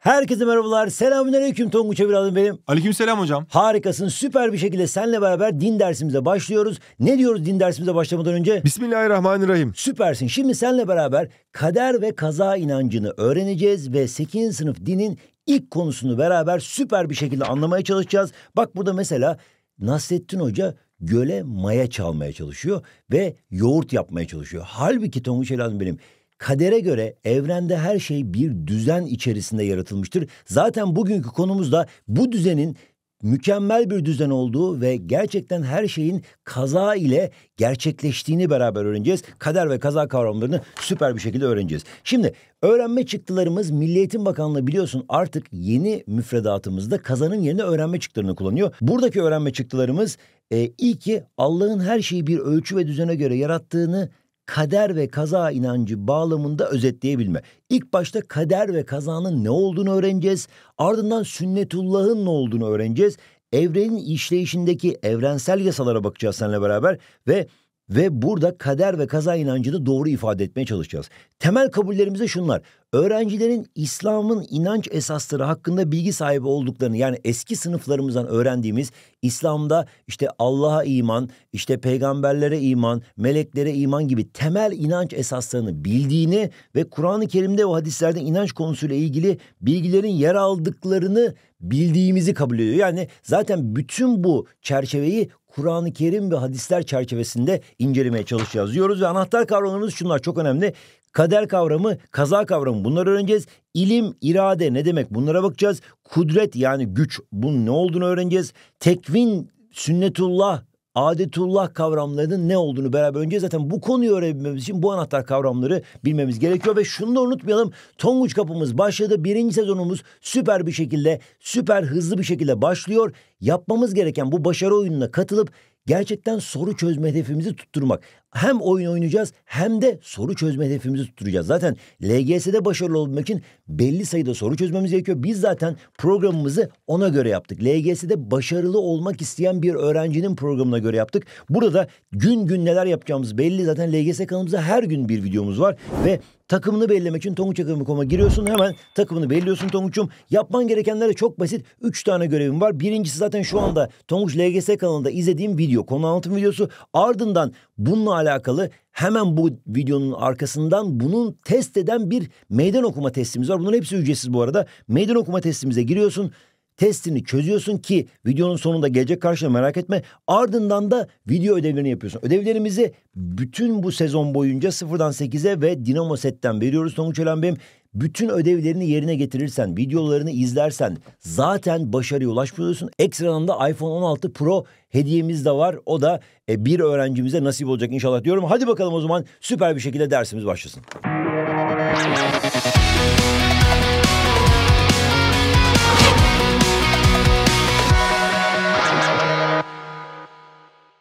Herkese merhabalar. Selamünaleyküm Tonguç Eviralım benim. Aleykümselam hocam. Harikasın. Süper bir şekilde senle beraber din dersimize başlıyoruz. Ne diyoruz din dersimize başlamadan önce? Bismillahirrahmanirrahim. Süpersin. Şimdi senle beraber kader ve kaza inancını öğreneceğiz ve 8. sınıf dinin ilk konusunu beraber süper bir şekilde anlamaya çalışacağız. Bak burada mesela Nasrettin Hoca göle maya çalmaya çalışıyor ve yoğurt yapmaya çalışıyor. Halbuki Tonguç Eviralım benim kadere göre evrende her şey bir düzen içerisinde yaratılmıştır. Zaten bugünkü konumuz da bu düzenin mükemmel bir düzen olduğu ve gerçekten her şeyin kaza ile gerçekleştiğini beraber öğreneceğiz. Kader ve kaza kavramlarını süper bir şekilde öğreneceğiz. Şimdi öğrenme çıktılarımız Milli Eğitim Bakanlığı biliyorsun artık yeni müfredatımızda kazanın yerine öğrenme çıktılarını kullanıyor. Buradaki öğrenme çıktılarımız e, iyi ki Allah'ın her şeyi bir ölçü ve düzene göre yarattığını kader ve kaza inancı bağlamında özetleyebilme. İlk başta kader ve kazanın ne olduğunu öğreneceğiz. Ardından sünnetullahın ne olduğunu öğreneceğiz. Evrenin işleyişindeki evrensel yasalara bakacağız seninle beraber ve ve burada kader ve kaza inancını doğru ifade etmeye çalışacağız. Temel kabullerimiz de şunlar. Öğrencilerin İslam'ın inanç esasları hakkında bilgi sahibi olduklarını yani eski sınıflarımızdan öğrendiğimiz İslam'da işte Allah'a iman, işte peygamberlere iman, meleklere iman gibi temel inanç esaslarını bildiğini ve Kur'an-ı Kerim'de ve hadislerde inanç konusuyla ilgili bilgilerin yer aldıklarını bildiğimizi kabul ediyor. Yani zaten bütün bu çerçeveyi Kur'an-ı Kerim ve hadisler çerçevesinde incelemeye çalışacağız diyoruz. Ve anahtar kavramlarımız şunlar çok önemli. Kader kavramı, kaza kavramı bunları öğreneceğiz. İlim, irade ne demek bunlara bakacağız. Kudret yani güç bunun ne olduğunu öğreneceğiz. Tekvin sünnetullah adetullah kavramlarının ne olduğunu beraber önce zaten bu konuyu öğrenmemiz için bu anahtar kavramları bilmemiz gerekiyor ve şunu da unutmayalım. Tonguç kapımız başladı. Birinci sezonumuz süper bir şekilde, süper hızlı bir şekilde başlıyor. Yapmamız gereken bu başarı oyununa katılıp gerçekten soru çözme hedefimizi tutturmak hem oyun oynayacağız hem de soru çözme hedefimizi tutturacağız. Zaten LGS'de başarılı olmak için belli sayıda soru çözmemiz gerekiyor. Biz zaten programımızı ona göre yaptık. LGS'de başarılı olmak isteyen bir öğrencinin programına göre yaptık. Burada gün gün neler yapacağımız belli. Zaten LGS kanalımızda her gün bir videomuz var ve takımını belirlemek için Tonguç Akademi.com'a giriyorsun. Hemen takımını belliyorsun Tonguç'um. Yapman gerekenler de çok basit. Üç tane görevim var. Birincisi zaten şu anda Tonguç LGS kanalında izlediğim video. Konu anlatım videosu. Ardından bununla alakalı hemen bu videonun arkasından bunun test eden bir meydan okuma testimiz var. Bunların hepsi ücretsiz bu arada. Meydan okuma testimize giriyorsun testini çözüyorsun ki videonun sonunda gelecek karşına merak etme. Ardından da video ödevlerini yapıyorsun. Ödevlerimizi bütün bu sezon boyunca sıfırdan sekize ve Dinamo Set'ten veriyoruz Tonguç Ölen Bey'im bütün ödevlerini yerine getirirsen, videolarını izlersen zaten başarıya ulaşmıyorsun. Ekstradan da iPhone 16 Pro hediyemiz de var. O da e, bir öğrencimize nasip olacak inşallah diyorum. Hadi bakalım o zaman süper bir şekilde dersimiz başlasın.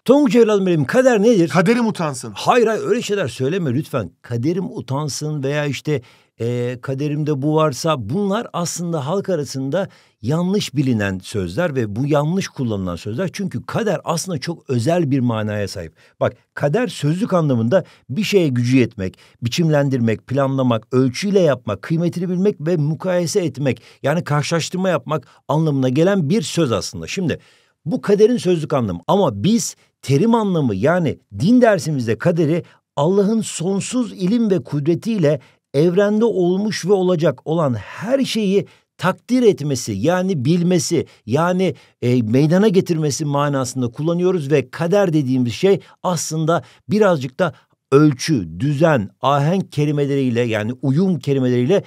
Tonguç evladım benim kader nedir? Kaderim utansın. Hayır hayır öyle şeyler söyleme lütfen. Kaderim utansın veya işte e, kaderimde bu varsa bunlar aslında halk arasında yanlış bilinen sözler ve bu yanlış kullanılan sözler. Çünkü kader aslında çok özel bir manaya sahip. Bak kader sözlük anlamında bir şeye gücü yetmek, biçimlendirmek, planlamak, ölçüyle yapmak, kıymetini bilmek ve mukayese etmek yani karşılaştırma yapmak anlamına gelen bir söz aslında. Şimdi bu kaderin sözlük anlamı ama biz terim anlamı yani din dersimizde kaderi Allah'ın sonsuz ilim ve kudretiyle evrende olmuş ve olacak olan her şeyi takdir etmesi yani bilmesi yani e, meydana getirmesi manasında kullanıyoruz ve kader dediğimiz şey aslında birazcık da ölçü, düzen, ahenk kelimeleriyle yani uyum kelimeleriyle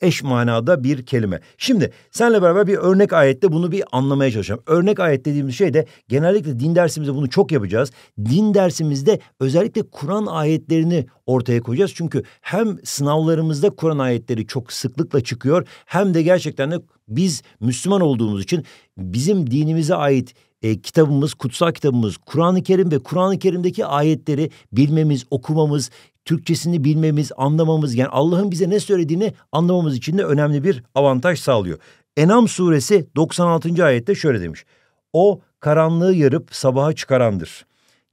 eş manada bir kelime. Şimdi senle beraber bir örnek ayette bunu bir anlamaya çalışacağım. Örnek ayet dediğimiz şey de genellikle din dersimizde bunu çok yapacağız. Din dersimizde özellikle Kur'an ayetlerini ortaya koyacağız. Çünkü hem sınavlarımızda Kur'an ayetleri çok sıklıkla çıkıyor hem de gerçekten de biz Müslüman olduğumuz için bizim dinimize ait e, kitabımız, kutsal kitabımız Kur'an-ı Kerim ve Kur'an-ı Kerim'deki ayetleri bilmemiz, okumamız, Türkçesini bilmemiz, anlamamız yani Allah'ın bize ne söylediğini anlamamız için de önemli bir avantaj sağlıyor. Enam suresi 96. ayette şöyle demiş. O karanlığı yarıp sabaha çıkarandır.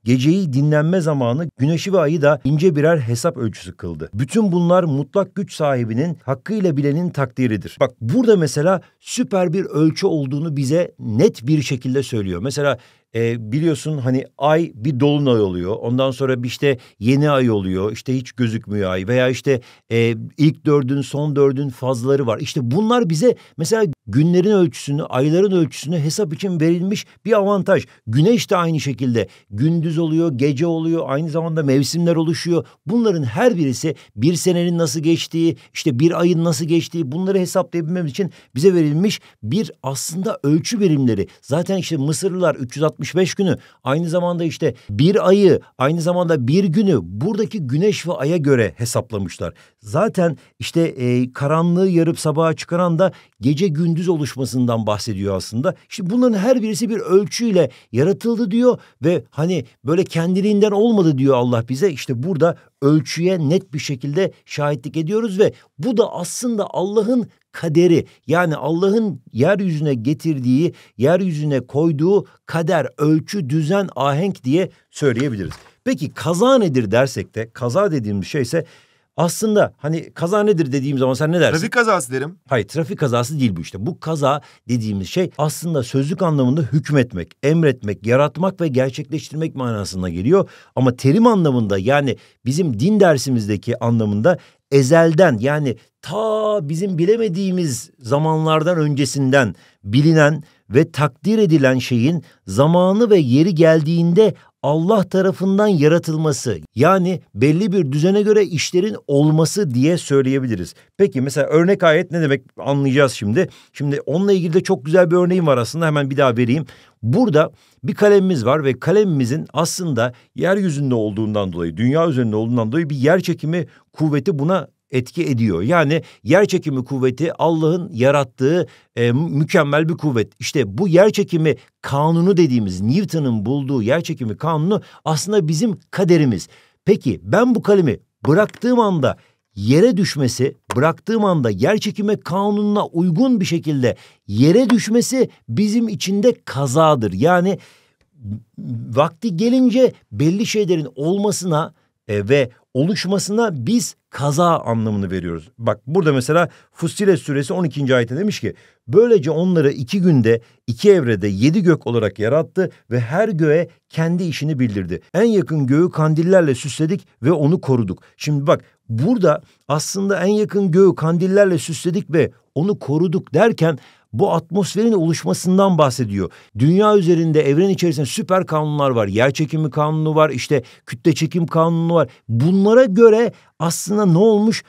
Geceyi dinlenme zamanı, güneşi ve ayı da ince birer hesap ölçüsü kıldı. Bütün bunlar mutlak güç sahibinin, hakkıyla bilenin takdiridir. Bak burada mesela süper bir ölçü olduğunu bize net bir şekilde söylüyor. Mesela e, biliyorsun hani ay bir dolunay oluyor. Ondan sonra bir işte yeni ay oluyor. İşte hiç gözükmüyor ay veya işte e, ilk dördün son dördün fazları var. İşte bunlar bize mesela günlerin ölçüsünü, ayların ölçüsünü hesap için verilmiş bir avantaj. Güneş de aynı şekilde gündüz oluyor, gece oluyor, aynı zamanda mevsimler oluşuyor. Bunların her birisi bir senenin nasıl geçtiği, işte bir ayın nasıl geçtiği bunları hesaplayabilmemiz için bize verilmiş bir aslında ölçü birimleri. Zaten işte Mısırlılar 360 365 günü aynı zamanda işte bir ayı aynı zamanda bir günü buradaki güneş ve aya göre hesaplamışlar. Zaten işte e, karanlığı yarıp sabaha çıkaran da gece gündüz oluşmasından bahsediyor aslında. İşte bunların her birisi bir ölçüyle yaratıldı diyor ve hani böyle kendiliğinden olmadı diyor Allah bize. işte burada ölçüye net bir şekilde şahitlik ediyoruz ve bu da aslında Allah'ın kaderi yani Allah'ın yeryüzüne getirdiği, yeryüzüne koyduğu kader, ölçü, düzen, ahenk diye söyleyebiliriz. Peki kaza nedir dersek de kaza dediğimiz şey ise aslında hani kaza nedir dediğim zaman sen ne dersin? Trafik kazası derim. Hayır trafik kazası değil bu işte. Bu kaza dediğimiz şey aslında sözlük anlamında hükmetmek, emretmek, yaratmak ve gerçekleştirmek manasına geliyor. Ama terim anlamında yani bizim din dersimizdeki anlamında ezelden yani ta bizim bilemediğimiz zamanlardan öncesinden bilinen ve takdir edilen şeyin zamanı ve yeri geldiğinde Allah tarafından yaratılması yani belli bir düzene göre işlerin olması diye söyleyebiliriz. Peki mesela örnek ayet ne demek anlayacağız şimdi. Şimdi onunla ilgili de çok güzel bir örneğim var aslında hemen bir daha vereyim. Burada bir kalemimiz var ve kalemimizin aslında yeryüzünde olduğundan dolayı, dünya üzerinde olduğundan dolayı bir yer çekimi kuvveti buna etki ediyor. Yani yer çekimi kuvveti Allah'ın yarattığı e, mükemmel bir kuvvet. İşte bu yer çekimi kanunu dediğimiz Newton'un bulduğu yer çekimi kanunu aslında bizim kaderimiz. Peki ben bu kalemi bıraktığım anda yere düşmesi, bıraktığım anda yer çekimi kanununa uygun bir şekilde yere düşmesi bizim içinde kazadır. Yani vakti gelince belli şeylerin olmasına e, ve oluşmasına biz kaza anlamını veriyoruz. Bak burada mesela Fussilet suresi 12. ayette demiş ki böylece onları iki günde iki evrede yedi gök olarak yarattı ve her göğe kendi işini bildirdi. En yakın göğü kandillerle süsledik ve onu koruduk. Şimdi bak burada aslında en yakın göğü kandillerle süsledik ve onu koruduk derken bu atmosferin oluşmasından bahsediyor. Dünya üzerinde evren içerisinde süper kanunlar var. Yer çekimi kanunu var, işte kütle çekim kanunu var. Bunlara göre aslında ne olmuş?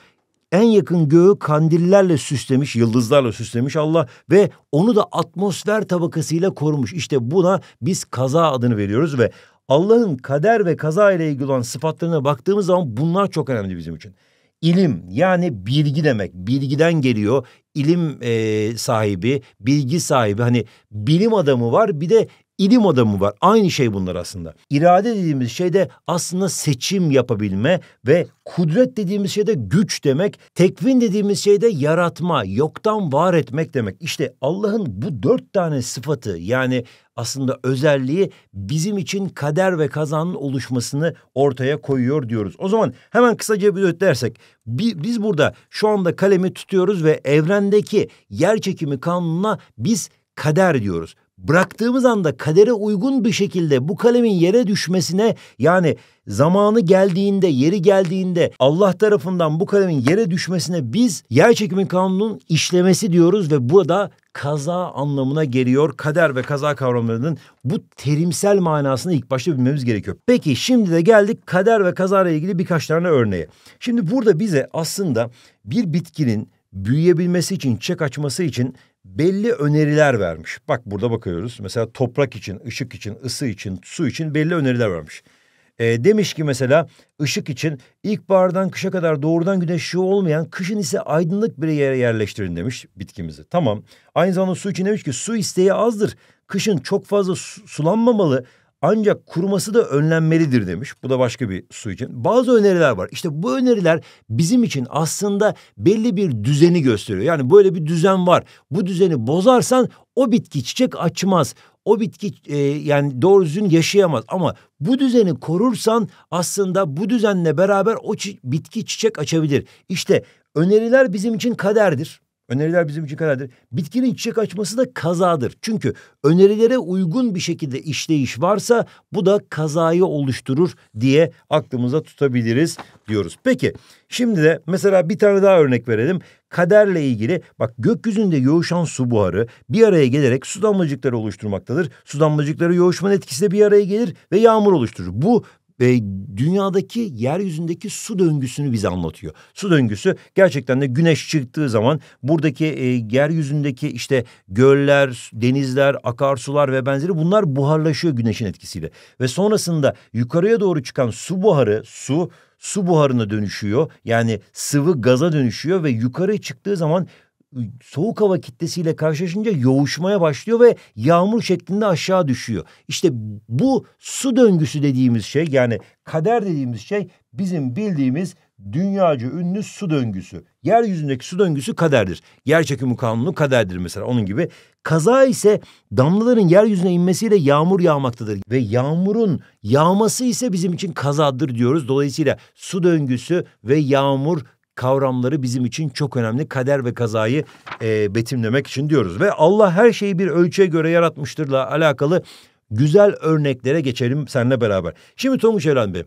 en yakın göğü kandillerle süslemiş, yıldızlarla süslemiş Allah ve onu da atmosfer tabakasıyla korumuş. İşte buna biz kaza adını veriyoruz ve Allah'ın kader ve kaza ile ilgili olan sıfatlarına baktığımız zaman bunlar çok önemli bizim için. İlim yani bilgi demek. Bilgiden geliyor. İlim e, sahibi, bilgi sahibi. Hani bilim adamı var bir de ilim adamı var. Aynı şey bunlar aslında. İrade dediğimiz şey de aslında seçim yapabilme ve kudret dediğimiz şey de güç demek. Tekvin dediğimiz şey de yaratma, yoktan var etmek demek. İşte Allah'ın bu dört tane sıfatı yani aslında özelliği bizim için kader ve kazanın oluşmasını ortaya koyuyor diyoruz. O zaman hemen kısaca bir ötlersek biz burada şu anda kalemi tutuyoruz ve evrendeki yer çekimi kanununa biz kader diyoruz bıraktığımız anda kadere uygun bir şekilde bu kalemin yere düşmesine yani zamanı geldiğinde, yeri geldiğinde Allah tarafından bu kalemin yere düşmesine biz yer çekimi kanununun işlemesi diyoruz ve burada kaza anlamına geliyor. Kader ve kaza kavramlarının bu terimsel manasını ilk başta bilmemiz gerekiyor. Peki şimdi de geldik kader ve kaza ile ilgili birkaç tane örneğe. Şimdi burada bize aslında bir bitkinin büyüyebilmesi için, çek açması için belli öneriler vermiş. Bak burada bakıyoruz. Mesela toprak için, ışık için, ısı için, su için belli öneriler vermiş. E, demiş ki mesela ışık için ilkbahardan kışa kadar doğrudan güneşli olmayan kışın ise aydınlık bir yere yerleştirin demiş bitkimizi. Tamam. Aynı zamanda su için demiş ki su isteği azdır. Kışın çok fazla su, sulanmamalı. Ancak kuruması da önlenmelidir demiş. Bu da başka bir su için. Bazı öneriler var. İşte bu öneriler bizim için aslında belli bir düzeni gösteriyor. Yani böyle bir düzen var. Bu düzeni bozarsan o bitki çiçek açmaz. O bitki e, yani doğru düzgün yaşayamaz. Ama bu düzeni korursan aslında bu düzenle beraber o çi bitki çiçek açabilir. İşte öneriler bizim için kaderdir. Öneriler bizim için karardır. Bitkinin çiçek açması da kazadır. Çünkü önerilere uygun bir şekilde işleyiş varsa bu da kazayı oluşturur diye aklımıza tutabiliriz diyoruz. Peki şimdi de mesela bir tane daha örnek verelim. Kaderle ilgili bak gökyüzünde yoğuşan su buharı bir araya gelerek su damlacıkları oluşturmaktadır. Su damlacıkları yoğuşmanın etkisiyle bir araya gelir ve yağmur oluşturur. Bu ve dünyadaki yeryüzündeki su döngüsünü bize anlatıyor. Su döngüsü gerçekten de güneş çıktığı zaman buradaki e, yeryüzündeki işte göller, denizler, akarsular ve benzeri bunlar buharlaşıyor güneşin etkisiyle. Ve sonrasında yukarıya doğru çıkan su buharı, su su buharına dönüşüyor. Yani sıvı gaza dönüşüyor ve yukarı çıktığı zaman soğuk hava kitlesiyle karşılaşınca yoğuşmaya başlıyor ve yağmur şeklinde aşağı düşüyor. İşte bu su döngüsü dediğimiz şey yani kader dediğimiz şey bizim bildiğimiz dünyaca ünlü su döngüsü. Yeryüzündeki su döngüsü kaderdir. Yer çekimi kanunu kaderdir mesela onun gibi. Kaza ise damlaların yeryüzüne inmesiyle yağmur yağmaktadır. Ve yağmurun yağması ise bizim için kazadır diyoruz. Dolayısıyla su döngüsü ve yağmur kavramları bizim için çok önemli. Kader ve kazayı e, betimlemek için diyoruz. Ve Allah her şeyi bir ölçüye göre yaratmıştırla alakalı güzel örneklere geçelim seninle beraber. Şimdi Tonguç Eren Bey.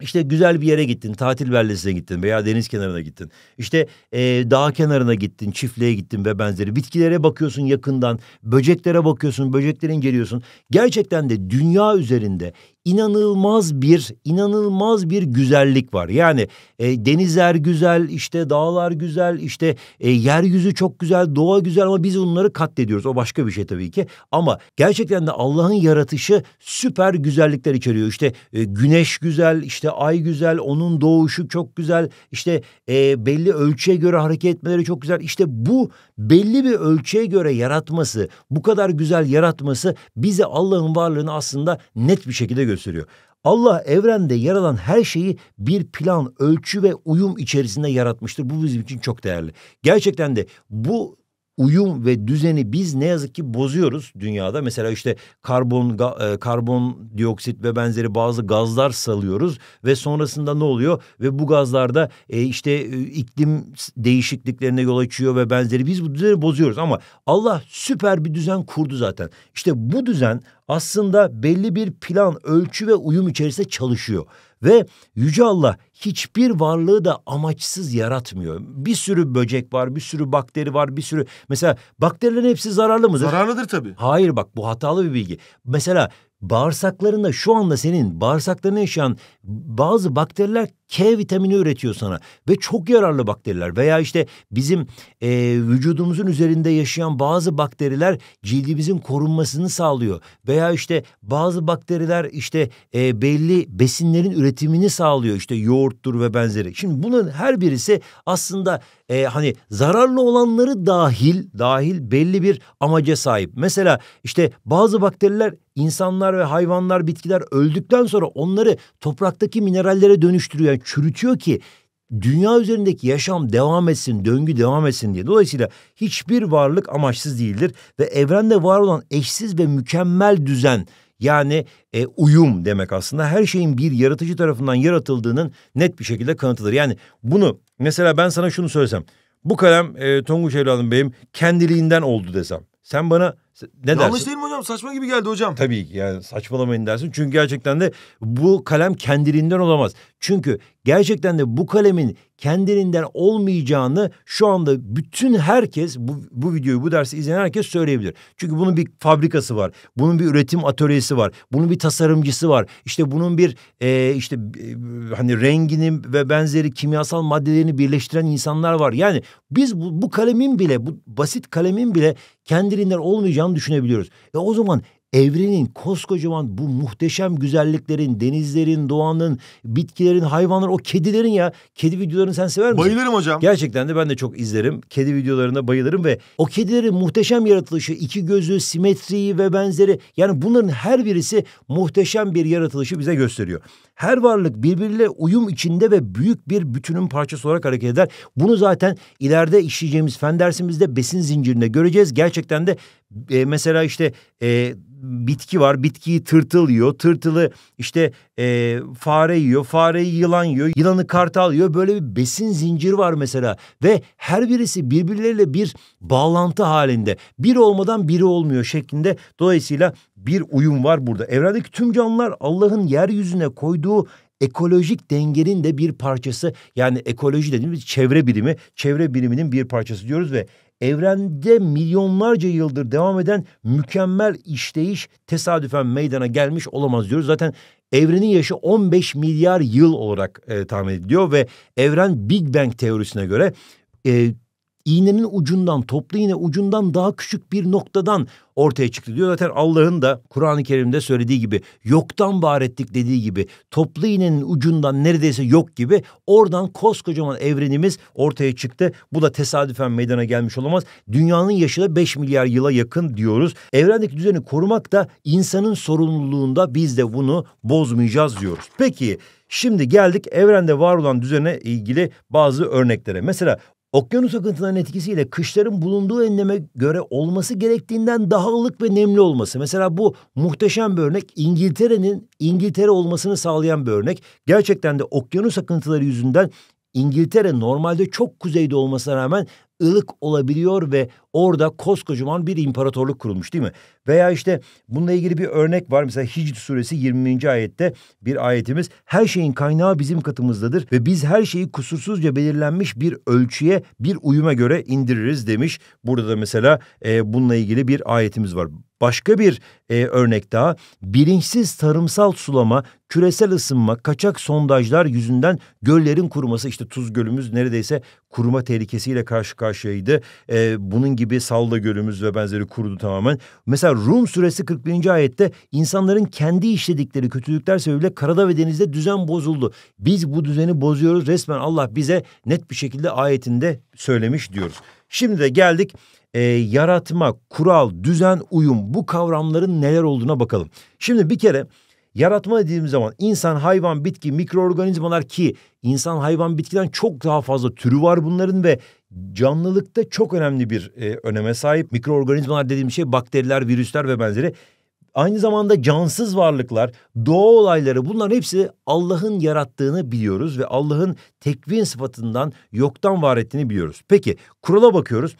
İşte güzel bir yere gittin, tatil beldesine gittin veya deniz kenarına gittin. İşte e, dağ kenarına gittin, çiftliğe gittin ve benzeri. Bitkilere bakıyorsun yakından, böceklere bakıyorsun, böcekleri inceliyorsun. Gerçekten de dünya üzerinde inanılmaz bir inanılmaz bir güzellik var. Yani e, denizler güzel, işte dağlar güzel, işte e, yeryüzü çok güzel, doğa güzel ama biz onları katlediyoruz. O başka bir şey tabii ki. Ama gerçekten de Allah'ın yaratışı süper güzellikler içeriyor. İşte e, güneş güzel, işte ay güzel, onun doğuşu çok güzel. İşte e, belli ölçüye göre hareket etmeleri çok güzel. İşte bu belli bir ölçüye göre yaratması, bu kadar güzel yaratması bize Allah'ın varlığını aslında net bir şekilde gösteriyor gösteriyor. Allah evrende yer alan her şeyi bir plan, ölçü ve uyum içerisinde yaratmıştır. Bu bizim için çok değerli. Gerçekten de bu uyum ve düzeni biz ne yazık ki bozuyoruz dünyada. Mesela işte karbon ga, e, karbon dioksit ve benzeri bazı gazlar salıyoruz ve sonrasında ne oluyor? Ve bu gazlarda e, işte e, iklim değişikliklerine yol açıyor ve benzeri biz bu düzeni bozuyoruz ama Allah süper bir düzen kurdu zaten. İşte bu düzen aslında belli bir plan, ölçü ve uyum içerisinde çalışıyor. Ve Yüce Allah hiçbir varlığı da amaçsız yaratmıyor. Bir sürü böcek var, bir sürü bakteri var, bir sürü... Mesela bakterilerin hepsi zararlı mıdır? Zararlıdır tabii. Hayır bak bu hatalı bir bilgi. Mesela bağırsaklarında şu anda senin bağırsaklarında yaşayan bazı bakteriler K vitamini üretiyor sana ve çok yararlı bakteriler veya işte bizim e, vücudumuzun üzerinde yaşayan bazı bakteriler cildimizin korunmasını sağlıyor veya işte bazı bakteriler işte e, belli besinlerin üretimini sağlıyor işte yoğurttur ve benzeri. Şimdi bunun her birisi aslında e, hani zararlı olanları dahil dahil belli bir amaca sahip. Mesela işte bazı bakteriler insanlar ve hayvanlar, bitkiler öldükten sonra onları topraktaki minerallere dönüştürüyor, yani çürütüyor ki dünya üzerindeki yaşam devam etsin, döngü devam etsin diye. Dolayısıyla hiçbir varlık amaçsız değildir ve evrende var olan eşsiz ve mükemmel düzen yani e, uyum demek aslında her şeyin bir yaratıcı tarafından yaratıldığının net bir şekilde kanıtıdır. Yani bunu mesela ben sana şunu söylesem bu kalem e, Tonguç evladım benim kendiliğinden oldu desem sen bana ne Yanlış dersin? değil mi hocam? Saçma gibi geldi hocam. Tabii ki yani saçmalamayın dersin. Çünkü gerçekten de bu kalem kendiliğinden olamaz. Çünkü gerçekten de bu kalemin kendiliğinden olmayacağını şu anda bütün herkes bu, bu videoyu bu dersi izleyen herkes söyleyebilir. Çünkü bunun bir fabrikası var. Bunun bir üretim atölyesi var. Bunun bir tasarımcısı var. İşte bunun bir e, işte e, hani rengini ve benzeri kimyasal maddelerini birleştiren insanlar var. Yani biz bu, bu kalemin bile bu basit kalemin bile kendiliğinden olmayacağını yaşam düşünebiliyoruz. E o zaman evrenin koskocaman bu muhteşem güzelliklerin, denizlerin, doğanın, bitkilerin, hayvanların, o kedilerin ya. Kedi videolarını sen sever misin? Bayılırım hocam. Gerçekten de ben de çok izlerim. Kedi videolarına bayılırım ve o kedilerin muhteşem yaratılışı, iki gözü, simetriyi ve benzeri yani bunların her birisi muhteşem bir yaratılışı bize gösteriyor. Her varlık birbiriyle uyum içinde ve büyük bir bütünün parçası olarak hareket eder. Bunu zaten ileride işleyeceğimiz fen dersimizde besin zincirinde göreceğiz. Gerçekten de e, mesela işte e, bitki var. Bitkiyi tırtıl yiyor. Tırtılı işte e, fare yiyor, fareyi yılan yiyor, yılanı kartal yiyor. Böyle bir besin zinciri var mesela ve her birisi birbirleriyle bir bağlantı halinde. bir olmadan biri olmuyor şeklinde. Dolayısıyla bir uyum var burada. Evrendeki tüm canlılar Allah'ın yeryüzüne koyduğu ekolojik dengenin de bir parçası. Yani ekoloji dediğimiz çevre birimi, çevre biriminin bir parçası diyoruz ve evrende milyonlarca yıldır devam eden mükemmel işleyiş tesadüfen meydana gelmiş olamaz diyoruz. Zaten evrenin yaşı 15 milyar yıl olarak e, tahmin ediliyor ve evren Big Bang teorisine göre e, iğnenin ucundan, toplu iğne ucundan daha küçük bir noktadan ortaya çıktı diyor. Zaten Allah'ın da Kur'an-ı Kerim'de söylediği gibi yoktan var ettik dediği gibi toplu iğnenin ucundan neredeyse yok gibi oradan koskocaman evrenimiz ortaya çıktı. Bu da tesadüfen meydana gelmiş olamaz. Dünyanın yaşı da 5 milyar yıla yakın diyoruz. Evrendeki düzeni korumak da insanın sorumluluğunda biz de bunu bozmayacağız diyoruz. Peki Şimdi geldik evrende var olan düzene ilgili bazı örneklere. Mesela okyanus akıntılarının etkisiyle kışların bulunduğu enleme göre olması gerektiğinden daha ılık ve nemli olması. Mesela bu muhteşem bir örnek İngiltere'nin İngiltere olmasını sağlayan bir örnek. Gerçekten de okyanus akıntıları yüzünden İngiltere normalde çok kuzeyde olmasına rağmen ılık olabiliyor ve orada koskocaman bir imparatorluk kurulmuş değil mi? Veya işte bununla ilgili bir örnek var. Mesela Hicr suresi 20. ayette bir ayetimiz. Her şeyin kaynağı bizim katımızdadır ve biz her şeyi kusursuzca belirlenmiş bir ölçüye, bir uyuma göre indiririz demiş. Burada da mesela e, bununla ilgili bir ayetimiz var. Başka bir e, örnek daha bilinçsiz tarımsal sulama, küresel ısınma, kaçak sondajlar yüzünden göllerin kuruması işte Tuz Gölümüz neredeyse kuruma tehlikesiyle karşı karşıyaydı. E, bunun gibi Salda Gölümüz ve benzeri kurudu tamamen. Mesela Rum suresi 41. ayette insanların kendi işledikleri kötülükler sebebiyle karada ve denizde düzen bozuldu. Biz bu düzeni bozuyoruz resmen Allah bize net bir şekilde ayetinde söylemiş diyoruz. Şimdi de geldik e, yaratma, kural, düzen, uyum bu kavramların neler olduğuna bakalım. Şimdi bir kere yaratma dediğimiz zaman insan, hayvan, bitki, mikroorganizmalar ki insan, hayvan, bitkiden çok daha fazla türü var bunların ve canlılıkta çok önemli bir e, öneme sahip. Mikroorganizmalar dediğim şey bakteriler, virüsler ve benzeri. Aynı zamanda cansız varlıklar, doğa olayları bunların hepsi Allah'ın yarattığını biliyoruz ve Allah'ın tekvin sıfatından yoktan var ettiğini biliyoruz. Peki kurala bakıyoruz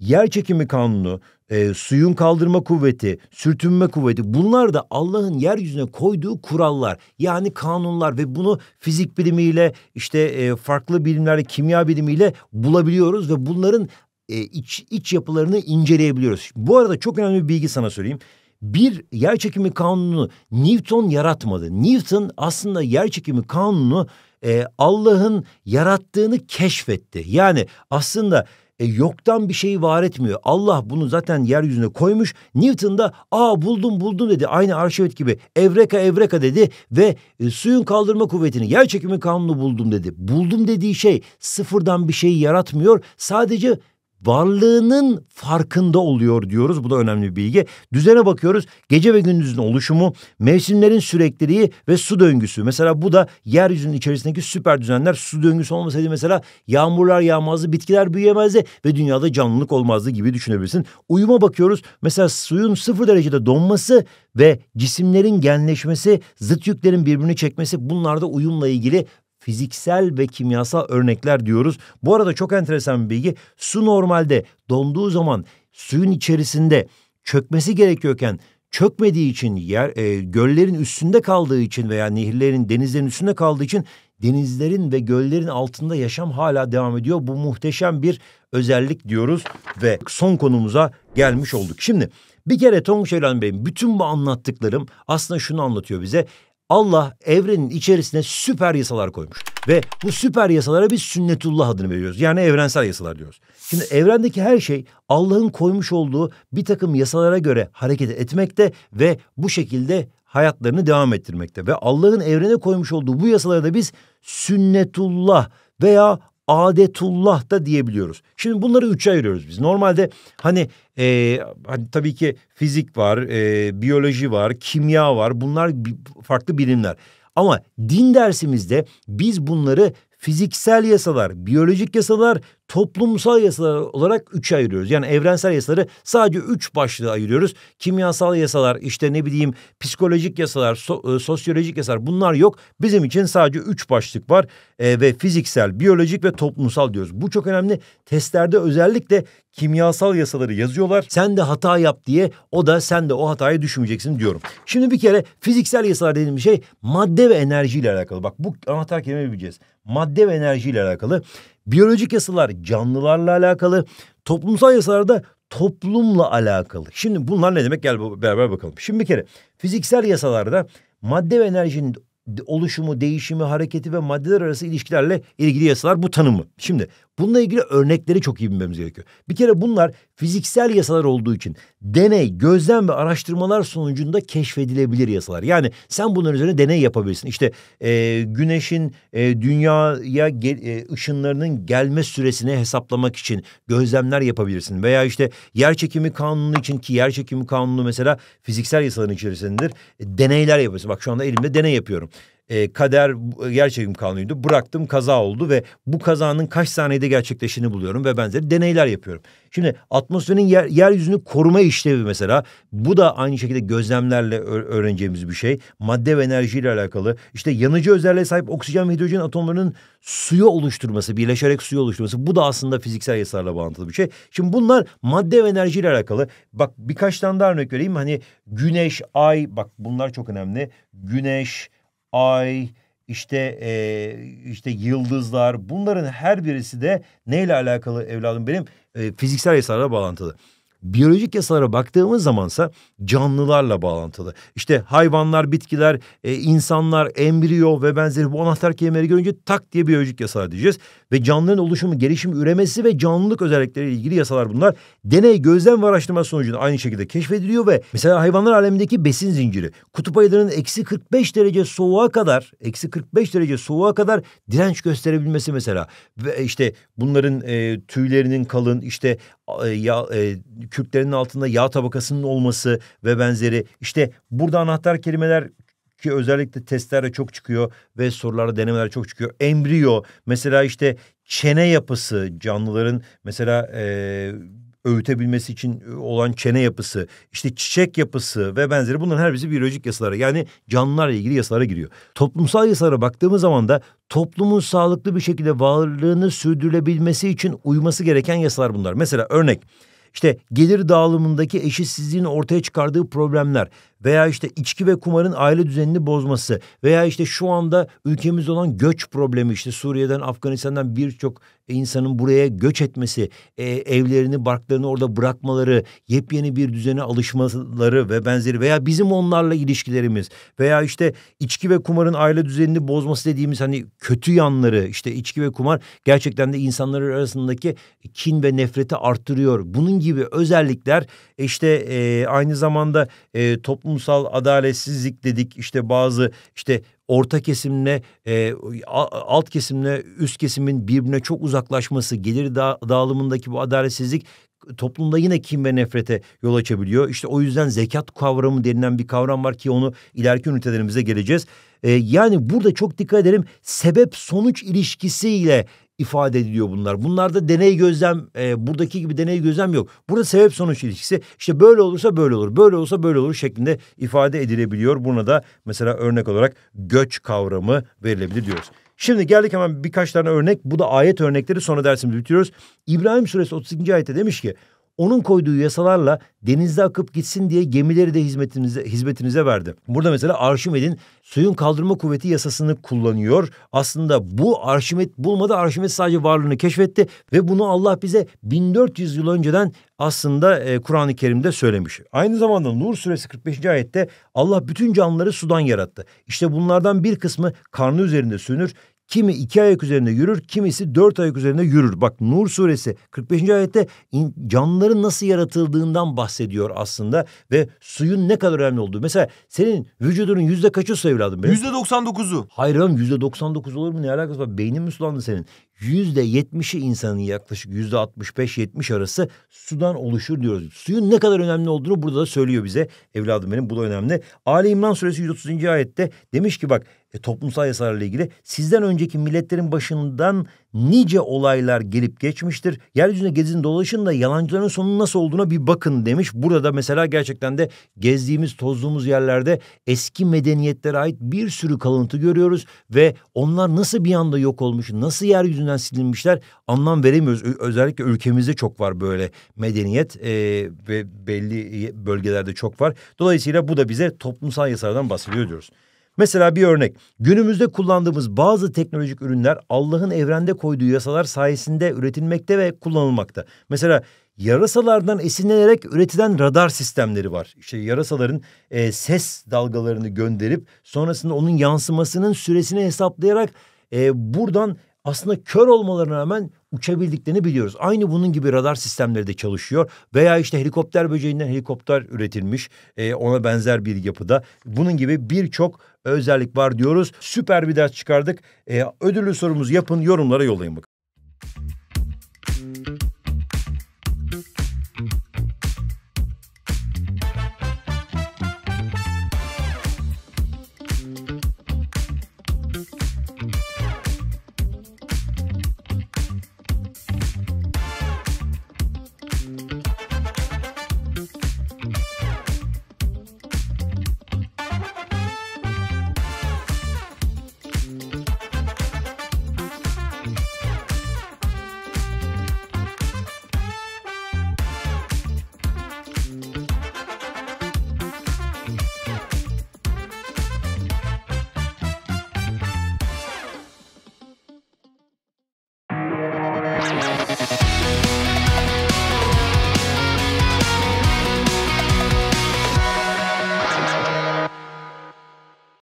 yer çekimi kanunu, e, suyun kaldırma kuvveti, sürtünme kuvveti bunlar da Allah'ın yeryüzüne koyduğu kurallar. Yani kanunlar ve bunu fizik bilimiyle işte e, farklı bilimlerle kimya bilimiyle bulabiliyoruz ve bunların e, iç, iç yapılarını inceleyebiliyoruz. Bu arada çok önemli bir bilgi sana söyleyeyim. Bir yer çekimi kanunu Newton yaratmadı. Newton aslında yer çekimi kanunu e, Allah'ın yarattığını keşfetti. Yani aslında e, yoktan bir şeyi var etmiyor. Allah bunu zaten yeryüzüne koymuş. Newton da aa buldum buldum dedi. Aynı Arşivet gibi evreka evreka dedi ve e, suyun kaldırma kuvvetini yer çekimi kanunu buldum dedi. Buldum dediği şey sıfırdan bir şeyi yaratmıyor. Sadece varlığının farkında oluyor diyoruz. Bu da önemli bir bilgi. Düzene bakıyoruz. Gece ve gündüzün oluşumu, mevsimlerin sürekliliği ve su döngüsü. Mesela bu da yeryüzünün içerisindeki süper düzenler. Su döngüsü olmasaydı mesela yağmurlar yağmazdı, bitkiler büyüyemezdi ve dünyada canlılık olmazdı gibi düşünebilirsin. Uyuma bakıyoruz. Mesela suyun sıfır derecede donması ve cisimlerin genleşmesi, zıt yüklerin birbirini çekmesi bunlar da uyumla ilgili fiziksel ve kimyasal örnekler diyoruz. Bu arada çok enteresan bir bilgi. Su normalde donduğu zaman suyun içerisinde çökmesi gerekiyorken çökmediği için yer e, göllerin üstünde kaldığı için veya nehirlerin denizlerin üstünde kaldığı için denizlerin ve göllerin altında yaşam hala devam ediyor. Bu muhteşem bir özellik diyoruz ve son konumuza gelmiş olduk. Şimdi bir kere Tonguç Evren Bey'in bütün bu anlattıklarım aslında şunu anlatıyor bize. Allah evrenin içerisine süper yasalar koymuş. Ve bu süper yasalara biz sünnetullah adını veriyoruz. Yani evrensel yasalar diyoruz. Şimdi evrendeki her şey Allah'ın koymuş olduğu bir takım yasalara göre hareket etmekte ve bu şekilde hayatlarını devam ettirmekte. Ve Allah'ın evrene koymuş olduğu bu yasalara da biz sünnetullah veya adetullah da diyebiliyoruz. Şimdi bunları üçe ayırıyoruz biz. Normalde hani, e, hani tabii ki fizik var, e, biyoloji var, kimya var. Bunlar farklı bilimler. Ama din dersimizde biz bunları fiziksel yasalar, biyolojik yasalar, toplumsal yasalar olarak üçe ayırıyoruz. Yani evrensel yasaları sadece üç başlığa ayırıyoruz. Kimyasal yasalar, işte ne bileyim psikolojik yasalar, so e, sosyolojik yasalar bunlar yok. Bizim için sadece üç başlık var e, ve fiziksel, biyolojik ve toplumsal diyoruz. Bu çok önemli. Testlerde özellikle kimyasal yasaları yazıyorlar. Sen de hata yap diye o da sen de o hatayı düşünmeyeceksin diyorum. Şimdi bir kere fiziksel yasalar dediğim şey madde ve enerjiyle alakalı. Bak bu anahtar kelime bileceğiz. Madde ve enerjiyle alakalı. Biyolojik yasalar canlılarla alakalı. Toplumsal yasalar da toplumla alakalı. Şimdi bunlar ne demek gel beraber bakalım. Şimdi bir kere fiziksel yasalarda madde ve enerjinin oluşumu, değişimi, hareketi ve maddeler arası ilişkilerle ilgili yasalar bu tanımı. Şimdi Bununla ilgili örnekleri çok iyi bilmemiz gerekiyor. Bir kere bunlar fiziksel yasalar olduğu için deney, gözlem ve araştırmalar sonucunda keşfedilebilir yasalar. Yani sen bunların üzerine deney yapabilirsin. İşte e, güneşin e, dünyaya gel, e, ışınlarının gelme süresini hesaplamak için gözlemler yapabilirsin. Veya işte yer çekimi kanunu için ki yer çekimi kanunu mesela fiziksel yasaların içerisindedir. E, deneyler yapabilirsin. Bak şu anda elimde deney yapıyorum e, kader e, gerçekim kanunuydu. Bıraktım kaza oldu ve bu kazanın kaç saniyede gerçekleştiğini buluyorum ve benzeri deneyler yapıyorum. Şimdi atmosferin yer, yeryüzünü koruma işlevi mesela bu da aynı şekilde gözlemlerle öğreneceğimiz bir şey. Madde ve enerjiyle alakalı işte yanıcı özelliğe sahip oksijen ve hidrojen atomlarının suyu oluşturması, birleşerek suyu oluşturması bu da aslında fiziksel yasalarla bağlantılı bir şey. Şimdi bunlar madde ve enerjiyle alakalı. Bak birkaç tane daha örnek vereyim. Hani güneş, ay bak bunlar çok önemli. Güneş, ay, işte e, işte yıldızlar bunların her birisi de neyle alakalı evladım benim e, fiziksel yasalara bağlantılı. Biyolojik yasalara baktığımız zamansa canlılarla bağlantılı. İşte hayvanlar, bitkiler, e, insanlar, embriyo ve benzeri bu anahtar kelimeleri görünce tak diye biyolojik yasalar diyeceğiz. Ve canlıların oluşumu, gelişimi, üremesi ve canlılık özellikleriyle ilgili yasalar bunlar. Deney, gözlem ve araştırma sonucunda aynı şekilde keşfediliyor ve mesela hayvanlar alemindeki besin zinciri. Kutup ayılarının eksi 45 derece soğuğa kadar, eksi 45 derece soğuğa kadar direnç gösterebilmesi mesela. Ve e, işte bunların e, tüylerinin kalın, işte e, ya, e, kürklerin altında yağ tabakasının olması ve benzeri. işte burada anahtar kelimeler ki özellikle testlerde çok çıkıyor ve sorularda denemeler çok çıkıyor. Embriyo mesela işte çene yapısı canlıların mesela e, öğütebilmesi için e, olan çene yapısı, işte çiçek yapısı ve benzeri bunların her birisi biyolojik yasalara yani canlılarla ilgili yasalara giriyor. Toplumsal yasalara baktığımız zaman da toplumun sağlıklı bir şekilde varlığını sürdürülebilmesi için uyması gereken yasalar bunlar. Mesela örnek işte gelir dağılımındaki eşitsizliğin ortaya çıkardığı problemler veya işte içki ve kumarın aile düzenini bozması veya işte şu anda ülkemizde olan göç problemi işte Suriye'den Afganistan'dan birçok insanın buraya göç etmesi, e, evlerini, barklarını orada bırakmaları, yepyeni bir düzene alışmaları ve benzeri veya bizim onlarla ilişkilerimiz veya işte içki ve kumarın aile düzenini bozması dediğimiz hani kötü yanları işte içki ve kumar gerçekten de insanlar arasındaki kin ve nefreti arttırıyor. Bunun gibi özellikler işte e, aynı zamanda e, toplum toplumsal adaletsizlik dedik işte bazı işte orta kesimle e, alt kesimle üst kesimin birbirine çok uzaklaşması gelir dağılımındaki bu adaletsizlik toplumda yine kim ve nefrete yol açabiliyor. İşte o yüzden zekat kavramı denilen bir kavram var ki onu ileriki ünitelerimize geleceğiz. Ee, yani burada çok dikkat edelim sebep sonuç ilişkisiyle ifade ediliyor bunlar. Bunlarda deney gözlem e, buradaki gibi deney gözlem yok. Burada sebep sonuç ilişkisi işte böyle olursa böyle olur, böyle olursa böyle olur şeklinde ifade edilebiliyor. Buna da mesela örnek olarak göç kavramı verilebilir diyoruz. Şimdi geldik hemen birkaç tane örnek. Bu da ayet örnekleri sonra dersimizi bitiriyoruz. İbrahim suresi 32. ayette demiş ki onun koyduğu yasalarla denizde akıp gitsin diye gemileri de hizmetinize, hizmetinize verdi. Burada mesela Arşimed'in suyun kaldırma kuvveti yasasını kullanıyor. Aslında bu Arşimed bulmadı. Arşimed sadece varlığını keşfetti ve bunu Allah bize 1400 yıl önceden aslında e, Kur'an-ı Kerim'de söylemiş. Aynı zamanda Nur suresi 45. ayette Allah bütün canlıları sudan yarattı. İşte bunlardan bir kısmı karnı üzerinde sürünür, Kimi iki ayak üzerinde yürür, kimisi dört ayak üzerinde yürür. Bak Nur suresi 45. ayette canlıların nasıl yaratıldığından bahsediyor aslında ve suyun ne kadar önemli olduğu. Mesela senin vücudunun yüzde kaçı su evladım benim? Yüzde doksan dokuzu. Hayır oğlum yüzde doksan dokuz olur mu ne alakası var? Beynin mi sulandı senin? yüzde yetmişi insanın yaklaşık yüzde altmış beş yetmiş arası sudan oluşur diyoruz. Suyun ne kadar önemli olduğunu burada da söylüyor bize evladım benim bu da önemli. Ali İmran suresi 130. ayette demiş ki bak e, toplumsal yasarlarla ilgili sizden önceki milletlerin başından nice olaylar gelip geçmiştir. Yeryüzüne gezin dolaşın da yalancıların sonunun nasıl olduğuna bir bakın demiş. Burada da mesela gerçekten de gezdiğimiz tozduğumuz yerlerde eski medeniyetlere ait bir sürü kalıntı görüyoruz. Ve onlar nasıl bir anda yok olmuş nasıl yeryüzünden silinmişler anlam veremiyoruz. Özellikle ülkemizde çok var böyle medeniyet e, ve belli e, bölgelerde çok var. Dolayısıyla bu da bize toplumsal yasalardan bahsediyor diyoruz. Mesela bir örnek. Günümüzde kullandığımız bazı teknolojik ürünler Allah'ın evrende koyduğu yasalar sayesinde üretilmekte ve kullanılmakta. Mesela yarasalardan esinlenerek üretilen radar sistemleri var. İşte yarasaların e, ses dalgalarını gönderip sonrasında onun yansımasının süresini hesaplayarak e, buradan aslında kör olmalarına rağmen uçabildiklerini biliyoruz. Aynı bunun gibi radar sistemleri de çalışıyor. Veya işte helikopter böceğinden helikopter üretilmiş. E, ona benzer bir yapıda. Bunun gibi birçok özellik var diyoruz. Süper bir ders çıkardık. E, ödüllü sorumuzu yapın yorumlara yollayın bakalım.